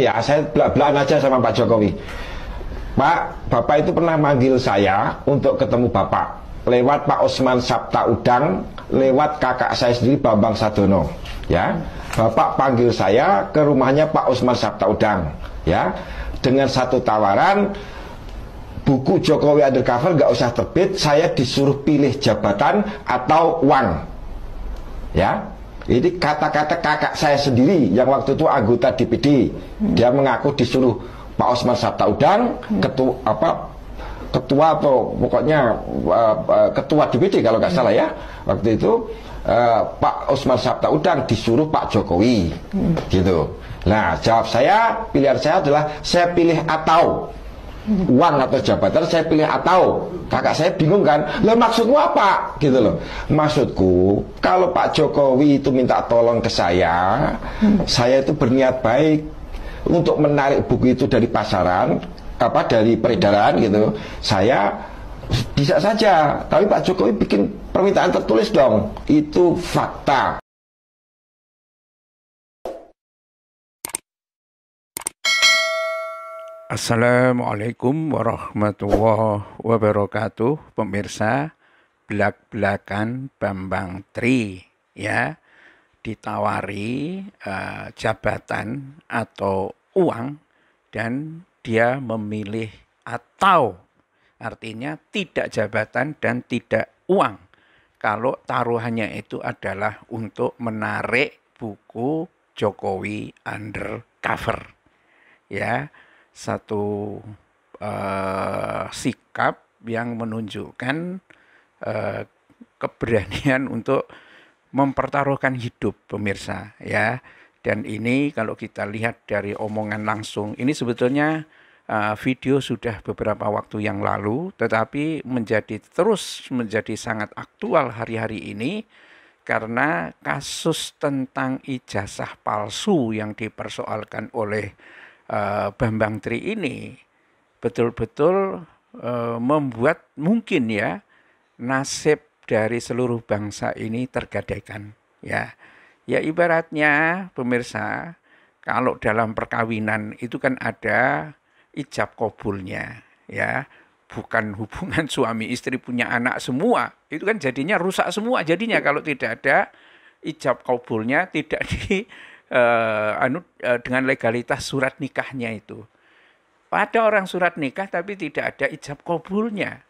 ya saya belak-belakan aja sama Pak Jokowi Pak, Bapak itu pernah manggil saya untuk ketemu Bapak lewat Pak Osman Sabta Udang lewat kakak saya sendiri Bambang Sadono ya Bapak panggil saya ke rumahnya Pak Osman Sabta Udang ya dengan satu tawaran buku Jokowi Undercover gak usah terbit saya disuruh pilih jabatan atau uang ya ini kata-kata kakak saya sendiri yang waktu itu anggota DPD. Hmm. Dia mengaku disuruh Pak Osman Udang, hmm. ketua apa eh, eh, ketua atau pokoknya uh, ketua DPD kalau nggak hmm. salah ya waktu itu uh, Pak Osman Sabta Udang disuruh Pak Jokowi hmm. gitu. Nah jawab saya pilihan saya adalah saya pilih atau uang atau jabatan saya pilih atau kakak saya bingung kan lo maksudmu apa gitu loh maksudku kalau Pak Jokowi itu minta tolong ke saya saya itu berniat baik untuk menarik buku itu dari pasaran apa dari peredaran gitu saya bisa saja tapi Pak Jokowi bikin permintaan tertulis dong itu fakta Assalamualaikum warahmatullahi wabarakatuh Pemirsa belak-belakan Bambang Tri ya ditawari uh, jabatan atau uang dan dia memilih atau artinya tidak jabatan dan tidak uang kalau taruhannya itu adalah untuk menarik buku Jokowi undercover ya satu uh, sikap yang menunjukkan uh, keberanian untuk mempertaruhkan hidup pemirsa ya dan ini kalau kita lihat dari omongan langsung ini sebetulnya uh, video sudah beberapa waktu yang lalu tetapi menjadi terus menjadi sangat aktual hari-hari ini karena kasus tentang ijazah palsu yang dipersoalkan oleh Eh, Bambang Tri ini betul-betul eh, membuat mungkin ya nasib dari seluruh bangsa ini tergadaikan ya. Ya ibaratnya pemirsa kalau dalam perkawinan itu kan ada ijab kobulnya ya bukan hubungan suami istri punya anak semua itu kan jadinya rusak semua jadinya kalau tidak ada ijab kobulnya tidak di uh, anu uh, dengan legalitas surat nikahnya itu. Pada orang surat nikah tapi tidak ada ijab kabulnya.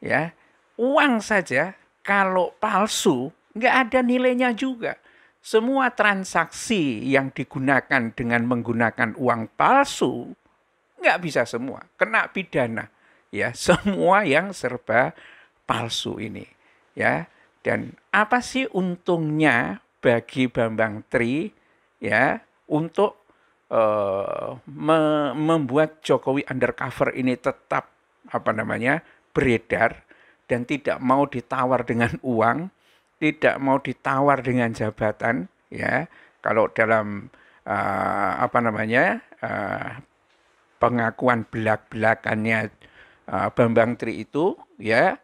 Ya. Uang saja kalau palsu nggak ada nilainya juga. Semua transaksi yang digunakan dengan menggunakan uang palsu nggak bisa semua kena pidana ya semua yang serba palsu ini ya dan apa sih untungnya bagi Bambang Tri ya untuk uh, membuat Jokowi undercover ini tetap apa namanya beredar dan tidak mau ditawar dengan uang, tidak mau ditawar dengan jabatan, ya. Kalau dalam uh, apa namanya uh, pengakuan belak-belakannya uh, Bambang Tri itu, ya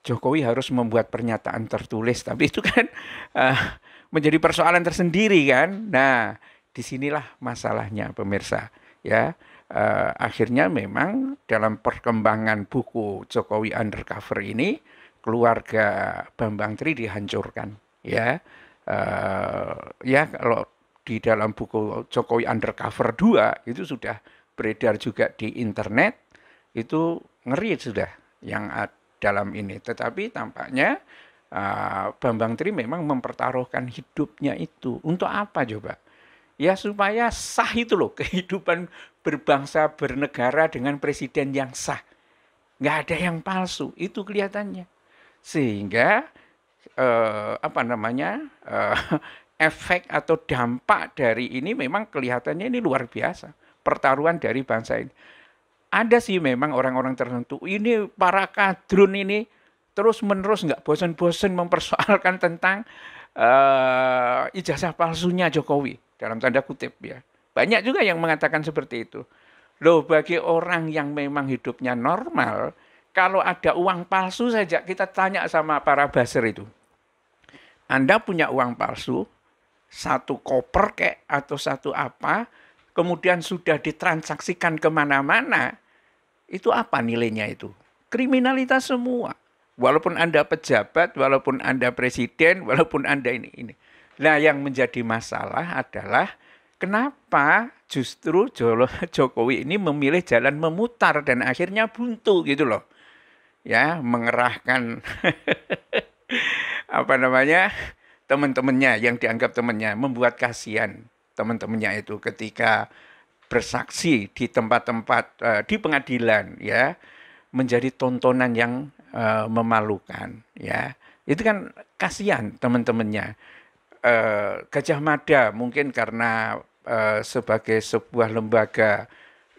Jokowi harus membuat pernyataan tertulis, tapi itu kan uh, menjadi persoalan tersendiri kan. Nah, disinilah masalahnya pemirsa ya. Uh, akhirnya memang dalam perkembangan buku Jokowi Undercover ini keluarga Bambang Tri dihancurkan ya. Uh, ya kalau di dalam buku Jokowi Undercover 2 itu sudah beredar juga di internet itu ngeri sudah yang dalam ini tetapi tampaknya uh, Bambang Tri memang mempertaruhkan hidupnya itu untuk apa coba? Ya supaya sah itu loh kehidupan berbangsa bernegara dengan presiden yang sah. Nggak ada yang palsu, itu kelihatannya. Sehingga uh, apa namanya? uh, efek atau dampak dari ini memang kelihatannya ini luar biasa. Pertaruhan dari bangsa ini. Ada sih memang orang-orang tertentu, ini para kadrun ini terus-menerus nggak bosan-bosan mempersoalkan tentang uh, ijazah palsunya Jokowi dalam tanda kutip ya. Banyak juga yang mengatakan seperti itu. Loh, bagi orang yang memang hidupnya normal, kalau ada uang palsu saja kita tanya sama para baser itu. Anda punya uang palsu, satu koper kek atau satu apa, kemudian sudah ditransaksikan kemana-mana, itu apa nilainya itu? Kriminalitas semua. Walaupun Anda pejabat, walaupun Anda presiden, walaupun Anda ini ini. Nah, yang menjadi masalah adalah kenapa justru Jokowi ini memilih jalan memutar dan akhirnya buntu gitu loh. Ya, mengerahkan apa namanya? teman-temannya yang dianggap temannya membuat kasihan teman-temannya itu ketika bersaksi di tempat-tempat uh, di pengadilan ya menjadi tontonan yang uh, memalukan ya itu kan kasihan teman-temannya uh, Gajah Mada mungkin karena uh, sebagai sebuah lembaga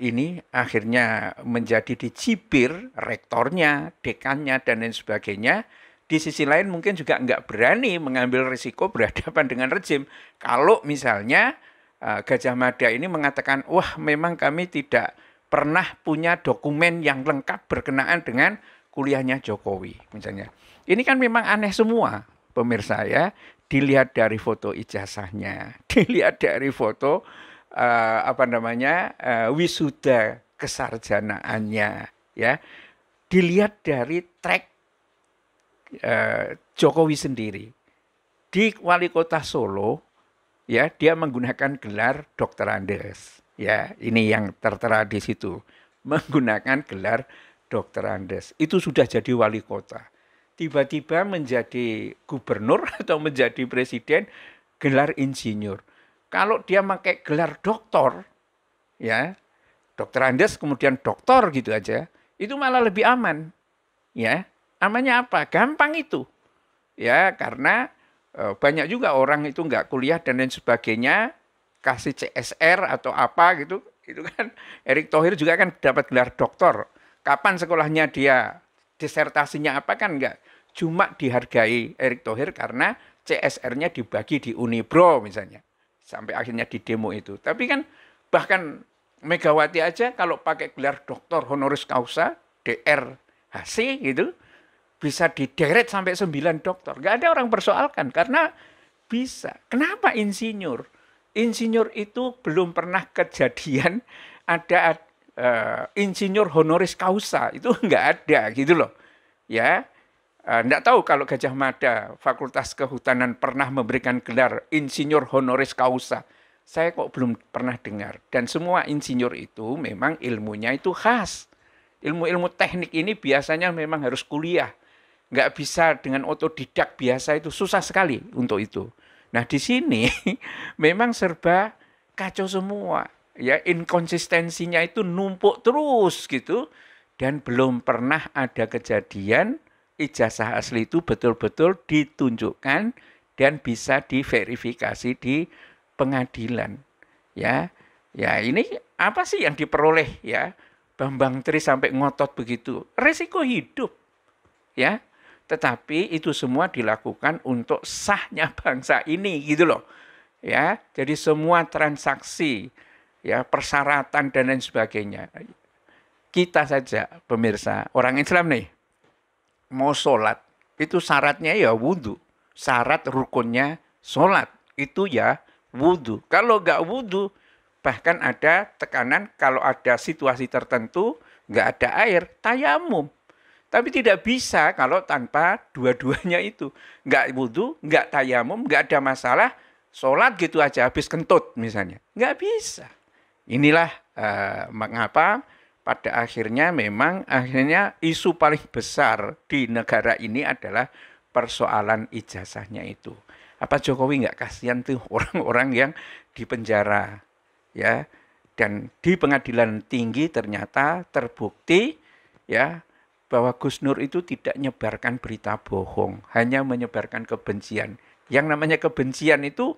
ini akhirnya menjadi dicibir rektornya, dekannya, dan lain sebagainya. Di sisi lain mungkin juga nggak berani mengambil risiko berhadapan dengan rezim. Kalau misalnya Gajah Mada ini mengatakan, wah memang kami tidak pernah punya dokumen yang lengkap berkenaan dengan kuliahnya Jokowi misalnya. Ini kan memang aneh semua pemirsa ya. Dilihat dari foto ijazahnya, dilihat dari foto uh, apa namanya uh, wisuda kesarjanaannya ya. Dilihat dari track uh, Jokowi sendiri di wali kota Solo ya dia menggunakan gelar dokter Andes ya ini yang tertera di situ menggunakan gelar Dr. Andes itu sudah jadi wali kota. Tiba-tiba menjadi gubernur atau menjadi presiden gelar insinyur. Kalau dia pakai gelar doktor, ya, Dr. Andes kemudian doktor gitu aja, itu malah lebih aman. Ya, amannya apa? Gampang itu. Ya, karena eh, banyak juga orang itu nggak kuliah dan lain sebagainya, kasih CSR atau apa gitu, itu kan Erick Thohir juga kan dapat gelar doktor kapan sekolahnya dia, disertasinya apa kan enggak. Cuma dihargai Erick Thohir karena CSR-nya dibagi di Unibro misalnya. Sampai akhirnya di demo itu. Tapi kan bahkan Megawati aja kalau pakai gelar doktor honoris causa, DRHC gitu, bisa dideret sampai sembilan doktor. Enggak ada orang persoalkan karena bisa. Kenapa insinyur? Insinyur itu belum pernah kejadian ada uh, insinyur honoris causa itu nggak ada gitu loh ya eh, nggak uh, tahu kalau Gajah Mada Fakultas Kehutanan pernah memberikan gelar insinyur honoris causa saya kok belum pernah dengar dan semua insinyur itu memang ilmunya itu khas ilmu-ilmu teknik ini biasanya memang harus kuliah nggak bisa dengan otodidak biasa itu susah sekali untuk itu nah di sini memang serba kacau semua ya inkonsistensinya itu numpuk terus gitu dan belum pernah ada kejadian ijazah asli itu betul-betul ditunjukkan dan bisa diverifikasi di pengadilan ya ya ini apa sih yang diperoleh ya Bambang Tri sampai ngotot begitu resiko hidup ya tetapi itu semua dilakukan untuk sahnya bangsa ini gitu loh ya jadi semua transaksi ya persyaratan dan lain sebagainya. Kita saja pemirsa orang Islam nih mau sholat itu syaratnya ya wudhu, syarat rukunnya sholat itu ya wudhu. Kalau nggak wudhu bahkan ada tekanan kalau ada situasi tertentu nggak ada air tayamum. Tapi tidak bisa kalau tanpa dua-duanya itu. Nggak wudhu, nggak tayamum, nggak ada masalah, sholat gitu aja habis kentut misalnya. Nggak bisa. Inilah uh, mengapa pada akhirnya memang akhirnya isu paling besar di negara ini adalah persoalan ijazahnya itu. Apa Jokowi nggak kasihan tuh orang-orang yang di penjara, ya dan di pengadilan tinggi ternyata terbukti ya bahwa Gus Nur itu tidak menyebarkan berita bohong, hanya menyebarkan kebencian. Yang namanya kebencian itu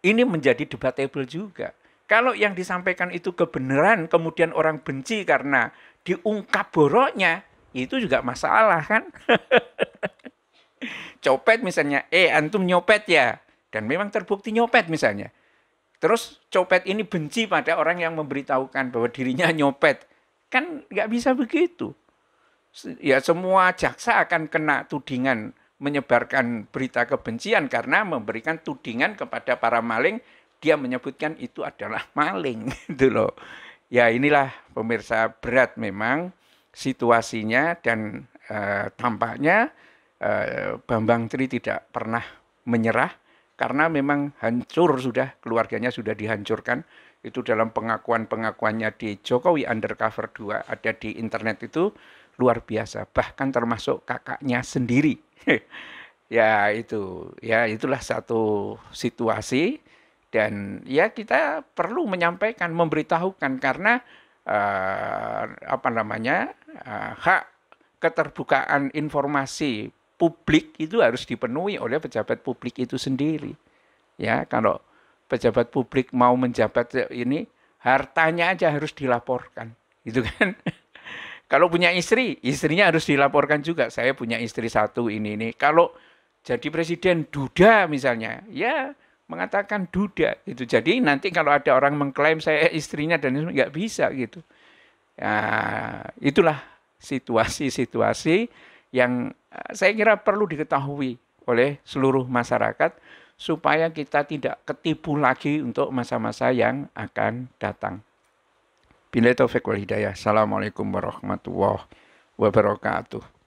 ini menjadi debatable juga. Kalau yang disampaikan itu kebenaran, kemudian orang benci karena diungkap boroknya, itu juga masalah kan. copet misalnya, eh antum nyopet ya. Dan memang terbukti nyopet misalnya. Terus copet ini benci pada orang yang memberitahukan bahwa dirinya nyopet. Kan nggak bisa begitu. Ya semua jaksa akan kena tudingan menyebarkan berita kebencian karena memberikan tudingan kepada para maling dia menyebutkan itu adalah maling gitu loh. Ya inilah pemirsa berat memang situasinya dan e, tampaknya e, Bambang Tri tidak pernah menyerah karena memang hancur sudah keluarganya sudah dihancurkan itu dalam pengakuan-pengakuannya di Jokowi Undercover 2 ada di internet itu luar biasa bahkan termasuk kakaknya sendiri ya itu ya itulah satu situasi dan ya kita perlu menyampaikan memberitahukan karena eh, apa namanya eh, hak keterbukaan informasi publik itu harus dipenuhi oleh pejabat publik itu sendiri ya kalau pejabat publik mau menjabat ini hartanya aja harus dilaporkan gitu kan kalau punya istri istrinya harus dilaporkan juga saya punya istri satu ini ini kalau jadi presiden duda misalnya ya mengatakan duda itu Jadi nanti kalau ada orang mengklaim saya istrinya dan itu nggak bisa gitu. Ya, itulah situasi-situasi yang eh, saya kira perlu diketahui oleh seluruh masyarakat supaya kita tidak ketipu lagi untuk masa-masa yang akan datang. Bila Taufik wal Hidayah. Assalamualaikum warahmatullahi wabarakatuh.